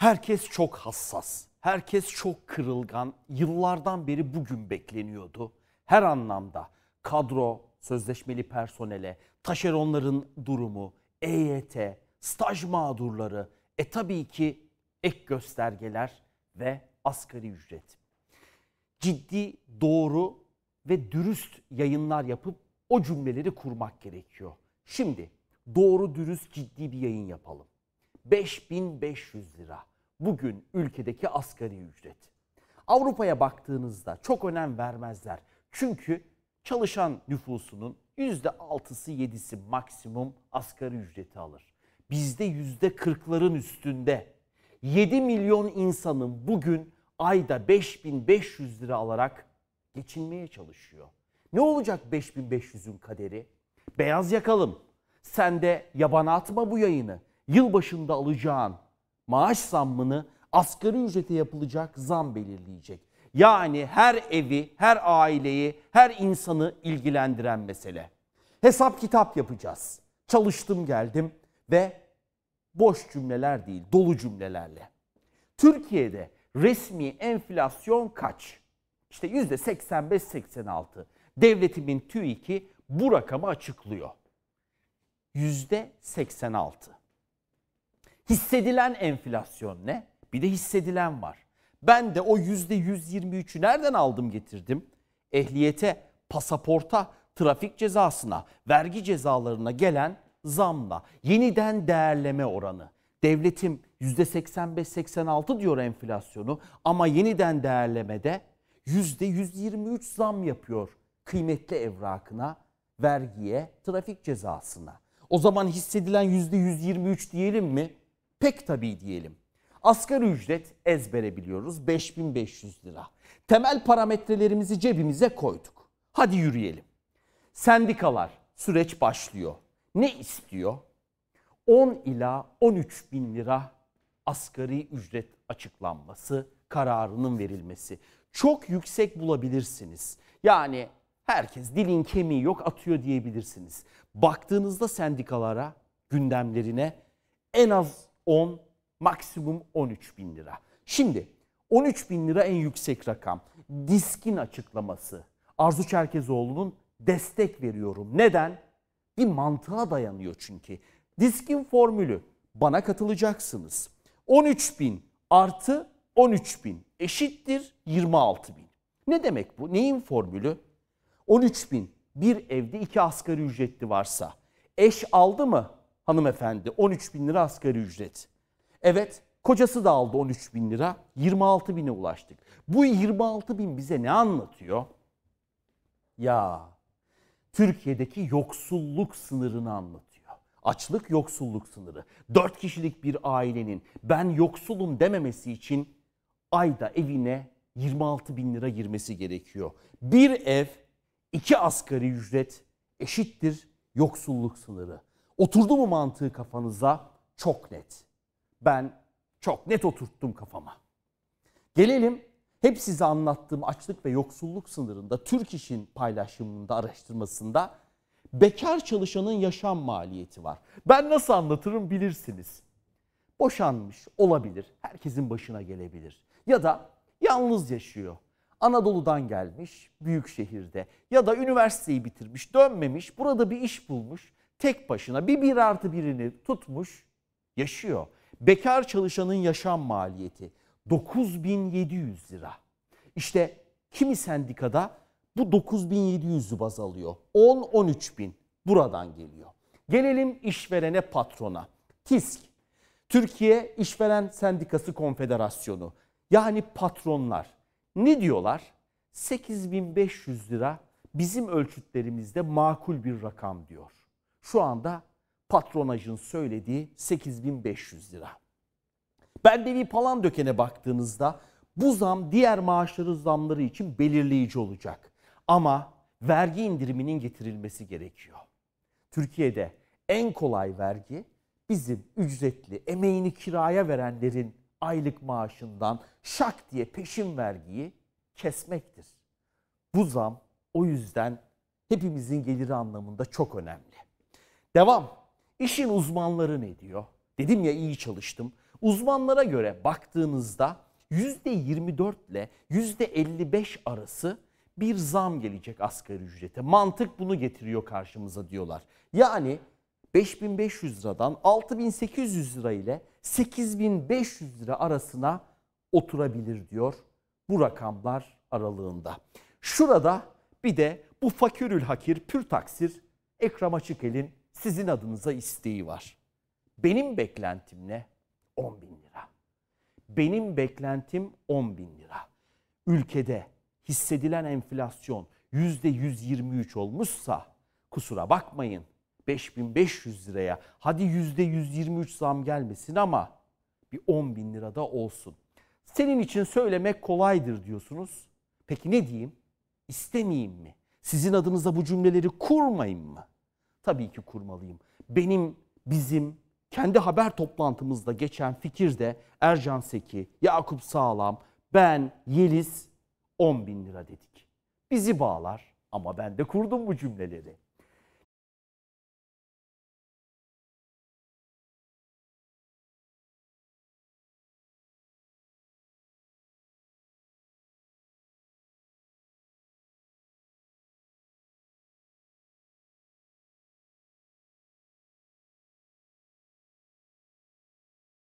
Herkes çok hassas. Herkes çok kırılgan. Yıllardan beri bugün bekleniyordu. Her anlamda kadro, sözleşmeli personele, taşeronların durumu, EYT, staj mağdurları, e tabii ki ek göstergeler ve asgari ücret. Ciddi, doğru ve dürüst yayınlar yapıp o cümleleri kurmak gerekiyor. Şimdi doğru dürüst ciddi bir yayın yapalım. 5500 lira. Bugün ülkedeki asgari ücret. Avrupa'ya baktığınızda çok önem vermezler. Çünkü çalışan nüfusunun %6'sı 7'si maksimum asgari ücreti alır. Bizde %40'ların üstünde 7 milyon insanın bugün ayda 5500 lira alarak geçinmeye çalışıyor. Ne olacak 5500'ün kaderi? Beyaz yakalım. Sen de yabana atma bu yayını yılbaşında alacağın maaş zammını asgari ücrete yapılacak zam belirleyecek. Yani her evi, her aileyi, her insanı ilgilendiren mesele. Hesap kitap yapacağız. Çalıştım geldim ve boş cümleler değil, dolu cümlelerle. Türkiye'de resmi enflasyon kaç? İşte %85-86. Devletimin TÜİK'i bu rakamı açıklıyor. %86. Hissedilen enflasyon ne? Bir de hissedilen var. Ben de o %123'ü nereden aldım getirdim? Ehliyete, pasaporta, trafik cezasına, vergi cezalarına gelen zamla. Yeniden değerleme oranı. Devletim %85-86 diyor enflasyonu ama yeniden değerlemede %123 zam yapıyor kıymetli evrakına, vergiye, trafik cezasına. O zaman hissedilen %123 diyelim mi? pek tabii diyelim. Asgari ücret ezbere biliyoruz 5500 lira. Temel parametrelerimizi cebimize koyduk. Hadi yürüyelim. Sendikalar süreç başlıyor. Ne istiyor? 10 ila 13 bin lira asgari ücret açıklanması, kararının verilmesi. Çok yüksek bulabilirsiniz. Yani herkes dilin kemiği yok atıyor diyebilirsiniz. Baktığınızda sendikalara, gündemlerine en az 10, maksimum 13 bin lira. Şimdi 13 bin lira en yüksek rakam. Diskin açıklaması. Arzu Çerkezoğlu'nun destek veriyorum. Neden? Bir mantığa dayanıyor çünkü. Diskin formülü bana katılacaksınız. 13 bin artı 13 bin eşittir 26 bin. Ne demek bu? Neyin formülü? 13 bin bir evde iki asgari ücretli varsa eş aldı mı hanımefendi 13 bin lira asgari ücret. Evet kocası da aldı 13 bin lira 26 bine ulaştık. Bu 26 bin bize ne anlatıyor? Ya Türkiye'deki yoksulluk sınırını anlatıyor. Açlık yoksulluk sınırı. 4 kişilik bir ailenin ben yoksulum dememesi için ayda evine 26 bin lira girmesi gerekiyor. Bir ev, iki asgari ücret eşittir yoksulluk sınırı. Oturdu mu mantığı kafanıza? Çok net. Ben çok net oturttum kafama. Gelelim hep size anlattığım açlık ve yoksulluk sınırında Türk İş'in paylaşımında, araştırmasında bekar çalışanın yaşam maliyeti var. Ben nasıl anlatırım bilirsiniz. Boşanmış olabilir, herkesin başına gelebilir. Ya da yalnız yaşıyor. Anadolu'dan gelmiş, büyük şehirde ya da üniversiteyi bitirmiş, dönmemiş, burada bir iş bulmuş tek başına bir bir artı birini tutmuş yaşıyor. Bekar çalışanın yaşam maliyeti 9700 lira. İşte kimi sendikada bu 9700'ü baz alıyor. 10-13 bin buradan geliyor. Gelelim işverene patrona. TİSK, Türkiye İşveren Sendikası Konfederasyonu. Yani patronlar. Ne diyorlar? 8500 lira bizim ölçütlerimizde makul bir rakam diyor. Şu anda patronajın söylediği 8500 lira. Ben devi Beldevi dökene baktığınızda bu zam diğer maaşları zamları için belirleyici olacak. Ama vergi indiriminin getirilmesi gerekiyor. Türkiye'de en kolay vergi bizim ücretli emeğini kiraya verenlerin aylık maaşından şak diye peşin vergiyi kesmektir. Bu zam o yüzden hepimizin geliri anlamında çok önemli. Devam. İşin uzmanları ne diyor? Dedim ya iyi çalıştım. Uzmanlara göre baktığınızda %24 ile %55 arası bir zam gelecek asgari ücrete. Mantık bunu getiriyor karşımıza diyorlar. Yani 5500 liradan 6800 lira ile 8500 lira arasına oturabilir diyor bu rakamlar aralığında. Şurada bir de bu fakirül hakir pür taksir Ekrem Açıkel'in sizin adınıza isteği var. Benim beklentim ne? 10 bin lira. Benim beklentim 10 bin lira. Ülkede hissedilen enflasyon %123 olmuşsa kusura bakmayın 5500 liraya hadi %123 zam gelmesin ama bir 10 bin lirada olsun. Senin için söylemek kolaydır diyorsunuz. Peki ne diyeyim? İstemeyeyim mi? Sizin adınıza bu cümleleri kurmayayım mı? Tabii ki kurmalıyım. Benim, bizim, kendi haber toplantımızda geçen fikir de Ercan Seki, Yakup Sağlam, ben, Yeliz 10 bin lira dedik. Bizi bağlar ama ben de kurdum bu cümleleri.